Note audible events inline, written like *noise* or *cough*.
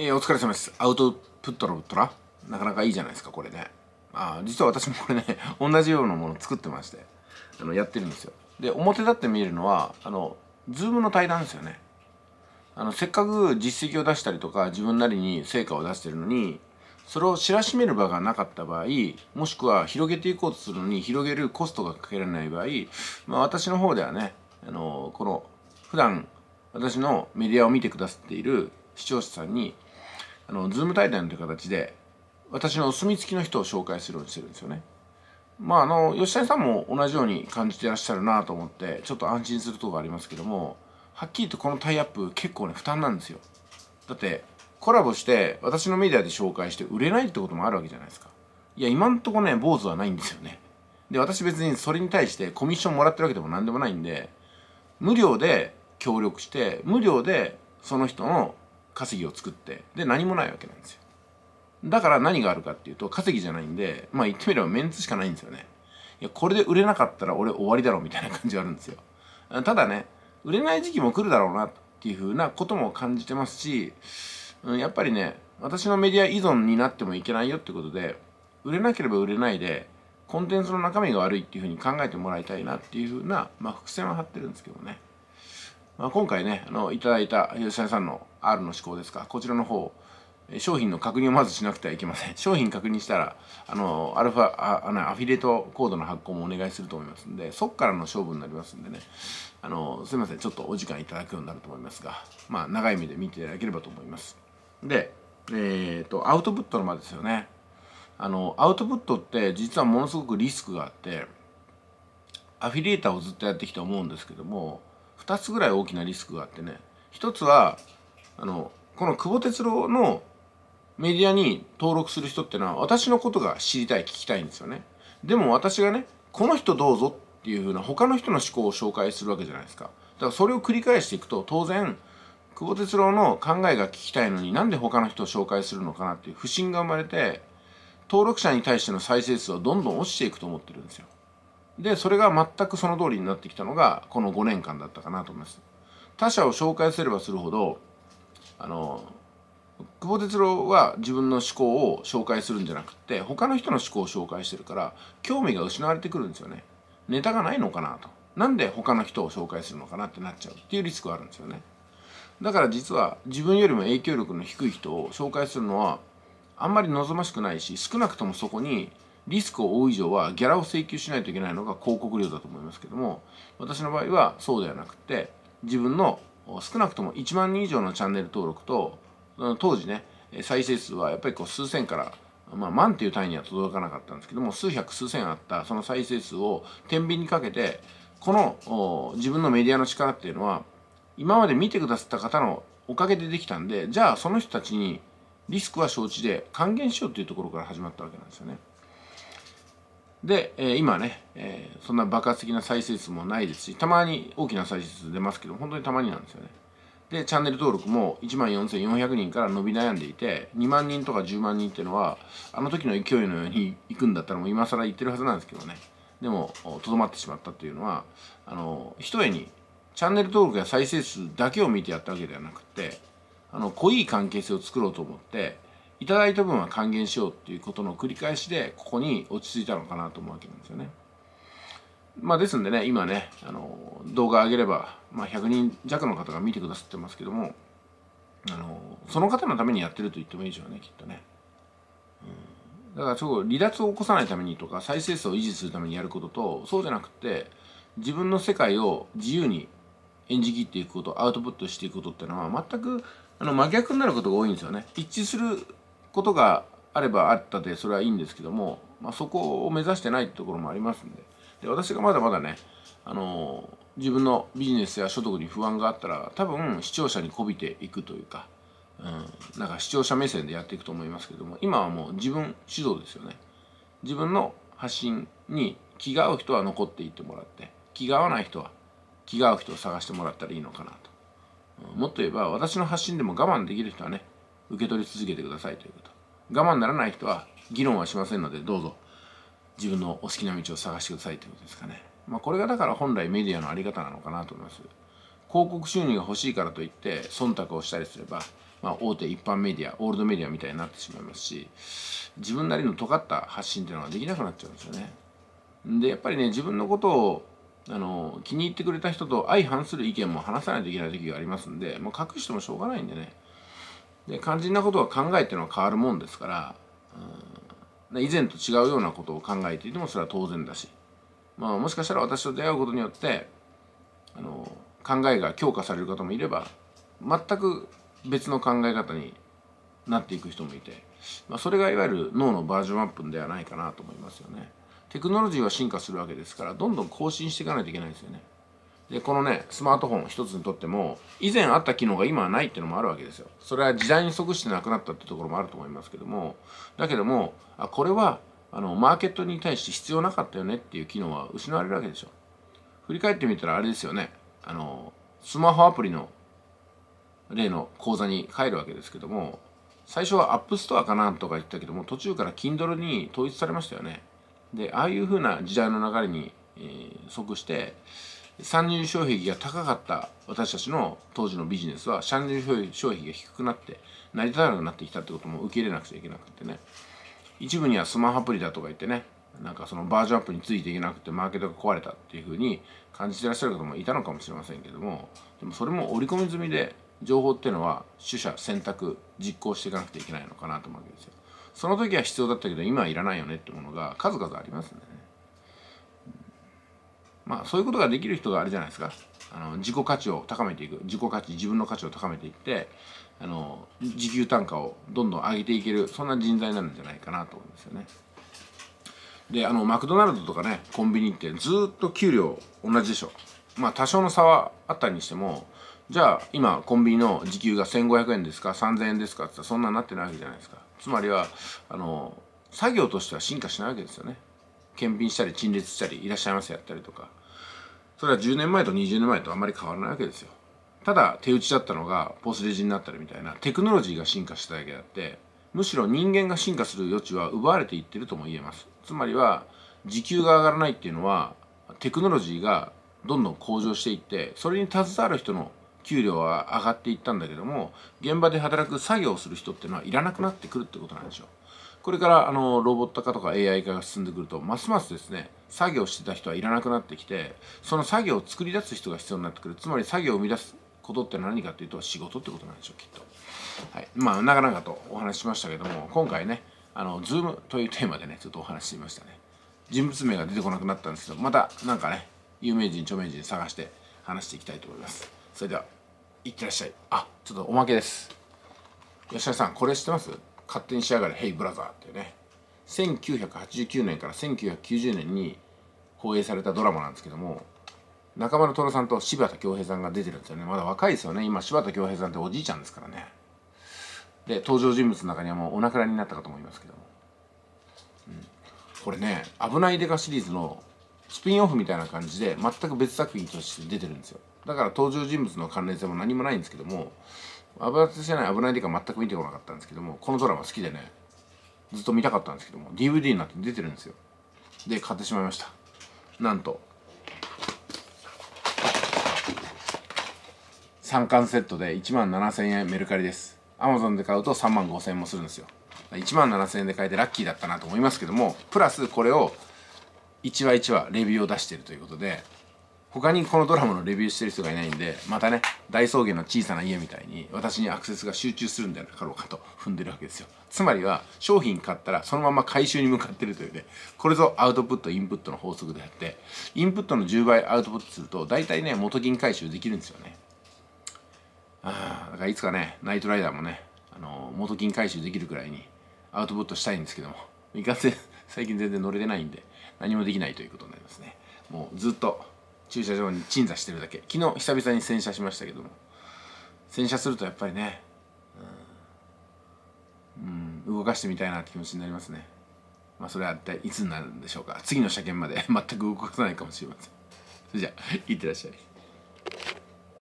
えー、お疲れ様です。アウトプットのトラなかなかいいじゃないですか、これね。あ実は私もこれね、*laughs* 同じようなもの作ってまして、あのやってるんですよ。で、表立って見えるのは、あの、ズームの対談ですよね。あの、せっかく実績を出したりとか、自分なりに成果を出してるのに、それを知らしめる場がなかった場合、もしくは広げていこうとするのに広げるコストがかけられない場合、まあ私の方ではね、あの、この、普段私のメディアを見てくださっている視聴者さんにあのズーム対談という形で私のお墨付きの人を紹介するようにしてるんですよね。まああの吉谷さんも同じように感じてらっしゃるなと思ってちょっと安心するところがありますけどもはっきりとこのタイアップ結構ね負担なんですよ。だってコラボして私のメディアで紹介して売れないってこともあるわけじゃないですか。いや今んとこね坊主はないんですよね。で私別にそれに対してコミッションもらってるわけでも何でもないんで無料で協力して無料でその人の稼ぎを作ってで何もないわけなんですよだから何があるかっていうと稼ぎじゃないんでまあ言ってみればメンツしかないんですよねいやこれで売れなかったら俺終わりだろみたいな感じがあるんですよただね売れない時期も来るだろうなっていうふうなことも感じてますし、うん、やっぱりね私のメディア依存になってもいけないよってことで売れなければ売れないでコンテンツの中身が悪いっていうふうに考えてもらいたいなっていうふうな、まあ、伏線は張ってるんですけどねまあ、今回ねあのいただいた吉田さんの R の思考ですかこちらの方商品の確認をまずしなくてはいけません。*laughs* 商品確認したら、あの、アルファ、ああのアフィリエイトコードの発行もお願いすると思いますんで、そっからの勝負になりますんでね、あの、すいません、ちょっとお時間いただくようになると思いますが、まあ、長い目で見ていただければと思います。で、えっ、ー、と、アウトプットの間ですよね。あの、アウトプットって実はものすごくリスクがあって、アフィリエイターをずっとやってきて思うんですけども、2つぐらい大きなリスクがあってね1つはあのこの久保哲郎のメディアに登録する人ってのは私のことが知りたい聞きたいんですよねでも私がねこの人どうぞっていうふうな他の人の思考を紹介するわけじゃないですかだからそれを繰り返していくと当然久保哲郎の考えが聞きたいのになんで他の人を紹介するのかなっていう不信が生まれて登録者に対しての再生数はどんどん落ちていくと思ってるんですよでそれが全くその通りになってきたのがこの5年間だったかなと思います他者を紹介すればするほどあの久保哲郎は自分の思考を紹介するんじゃなくて他の人の思考を紹介してるから興味が失われてくるんですよねネタがないのかなとなんで他の人を紹介するのかなってなっちゃうっていうリスクはあるんですよねだから実は自分よりも影響力の低い人を紹介するのはあんまり望ましくないし少なくともそこにリスクを負う以上はギャラを請求しないといけないのが広告料だと思いますけども私の場合はそうではなくて自分の少なくとも1万人以上のチャンネル登録と当時ね再生数はやっぱりこう数千からまあ、万という単位には届かなかったんですけども数百数千あったその再生数を天秤にかけてこの自分のメディアの力っていうのは今まで見てくださった方のおかげでできたんでじゃあその人たちにリスクは承知で還元しようっていうところから始まったわけなんですよね。で、えー、今ね、えー、そんな爆発的な再生数もないですし、たまに大きな再生数出ますけど、本当にたまになんですよね。で、チャンネル登録も1万4400人から伸び悩んでいて、2万人とか10万人っていうのは、あの時の勢いのように行くんだったらもう今更言ってるはずなんですけどね。でも、とどまってしまったっていうのは、あの、ひとえに、チャンネル登録や再生数だけを見てやったわけではなくて、あの、濃い関係性を作ろうと思って、いただいた分は還元しようっていうことの繰り返しでここに落ち着いたのかなと思うわけなんですよね。まあ、ですんでね今ねあの動画上げれば、まあ、100人弱の方が見てくださってますけどもあのその方のためにやってると言ってもいいでしょうねきっとね。うん、だからすごい離脱を起こさないためにとか再生数を維持するためにやることとそうじゃなくて自分の世界を自由に演じきっていくことアウトプットしていくことっていうのは全くあの真逆になることが多いんですよね一致することがあればあったでそれはいいんですけども、まあ、そこを目指してないってところもありますんでで私がまだまだね、あの自分のビジネスや所得に不安があったら多分視聴者にこびていくというか、うん、なんか視聴者目線でやっていくと思いますけども今はもう自分主導ですよね自分の発信に気が合う人は残っていってもらって気が合わない人は気が合う人を探してもらったらいいのかなと、うん、もっと言えば私の発信でも我慢できる人はね受け取り続けてくださいということ我慢ならない人は議論はしませんのでどうぞ自分のお好きな道を探してくださいということですかね、まあ、これがだから本来メディアの在り方なのかなと思います広告収入が欲しいからといって忖度をしたりすれば、まあ、大手一般メディアオールドメディアみたいになってしまいますし自分なりの尖った発信っていうのができなくなっちゃうんですよねでやっぱりね自分のことをあの気に入ってくれた人と相反する意見も話さないといけない時がありますんで、まあ、隠してもしょうがないんでねで肝心なことは考えっていうのは変わるもんですから、うん、以前と違うようなことを考えていてもそれは当然だし、まあ、もしかしたら私と出会うことによってあの考えが強化される方もいれば全く別の考え方になっていく人もいて、まあ、それがいわゆる脳のバージョンアップではないかなと思いますよね。テクノロジーは進化するわけですからどんどん更新していかないといけないですよね。でこのねスマートフォン一つにとっても以前あった機能が今はないっていうのもあるわけですよそれは時代に即してなくなったってところもあると思いますけどもだけどもあこれはあのマーケットに対して必要なかったよねっていう機能は失われるわけでしょ振り返ってみたらあれですよねあのスマホアプリの例の講座に帰るわけですけども最初はアップストアかなとか言ったけども途中から Kindle に統一されましたよねでああいうふうな時代の流れに、えー、即して参入障壁が高かった私たちの当時のビジネスは参入障壁が低くなって成り立たなくなってきたってことも受け入れなくちゃいけなくてね一部にはスマホアプリだとか言ってねなんかそのバージョンアップについていけなくてマーケットが壊れたっていうふうに感じてらっしゃる方もいたのかもしれませんけどもでもそれも織り込み済みで情報っていうのは取捨選択実行していかなくていけないのかなと思うわけですよその時は必要だったけど今はいらないよねってものが数々ありますんでねまあ、そういうことができる人があれじゃないですかあの自己価値を高めていく自己価値自分の価値を高めていってあの時給単価をどんどん上げていけるそんな人材なんじゃないかなと思うんですよね。であのマクドナルドとかねコンビニってずっと給料同じでしょ。まあ多少の差はあったにしてもじゃあ今コンビニの時給が1500円ですか3000円ですかってそんなになってないわけじゃないですかつまりはあの作業としては進化しないわけですよね検品したり陳列したりいらっしゃいますやったりとかそれは10年前と20年前とあんまり変わらないわけですよただ手打ちだったのがポスレジになったりみたいなテクノロジーが進化しただけであってむしろ人間が進化する余地は奪われていってるとも言えますつまりは時給が上がらないっていうのはテクノロジーがどんどん向上していってそれに携わる人の給料は上がっていったんだけども現場で働く作業をする人っていうのはいらなくなってくるってことなんでしょうこれからあのロボット化とか AI 化が進んでくるとますますですね作業してた人はいらなくなってきてその作業を作り出す人が必要になってくるつまり作業を生み出すことって何かっていうと仕事ってことなんでしょうきっと、はい、まあ長々とお話ししましたけども今回ねあのズームというテーマでねちょっとお話ししましたね人物名が出てこなくなったんですけどまた何かね有名人著名人探して話していきたいと思いますそれではいってらっしゃいあちょっとおまけです吉田さんこれ知ってます勝手にしやがれ、ヘイブラザーっていうね、1989年から1990年に放映されたドラマなんですけども、中丸徹さんと柴田恭平さんが出てるんですよね。まだ若いですよね。今、柴田恭平さんっておじいちゃんですからね。で、登場人物の中にはもうお亡くなりになったかと思いますけども。うん、これね、危ないデカシリーズのスピンオフみたいな感じで、全く別作品として出てるんですよ。だから登場人物の関連性も何もないんですけども、危バタじゃない危ないでか全く見てこなかったんですけどもこのドラマ好きでねずっと見たかったんですけども DVD になって出てるんですよで買ってしまいましたなんと3巻セットで1万7000円メルカリですアマゾンで買うと3万5000円もするんですよ1万7000円で買えてラッキーだったなと思いますけどもプラスこれを1話1話レビューを出してるということで他にこのドラマのレビューしてる人がいないんでまたね大草原の小さな家みたいに私にアクセスが集中するんじゃなかろうかと踏んでるわけですよつまりは商品買ったらそのまま回収に向かってるというねこれぞアウトプットインプットの法則であってインプットの10倍アウトプットすると大体ね元金回収できるんですよねああだからいつかねナイトライダーもねあの元金回収できるくらいにアウトプットしたいんですけどもいかんせん最近全然乗れてないんで何もできないということになりますねもうずっと駐車場に鎮座してるだけ昨日久々に洗車しましたけども洗車するとやっぱりね、うん、うん、動かしてみたいなって気持ちになりますねまあそれは一体いつになるんでしょうか次の車検まで *laughs* 全く動かさないかもしれませんそれじゃあいってらっしゃい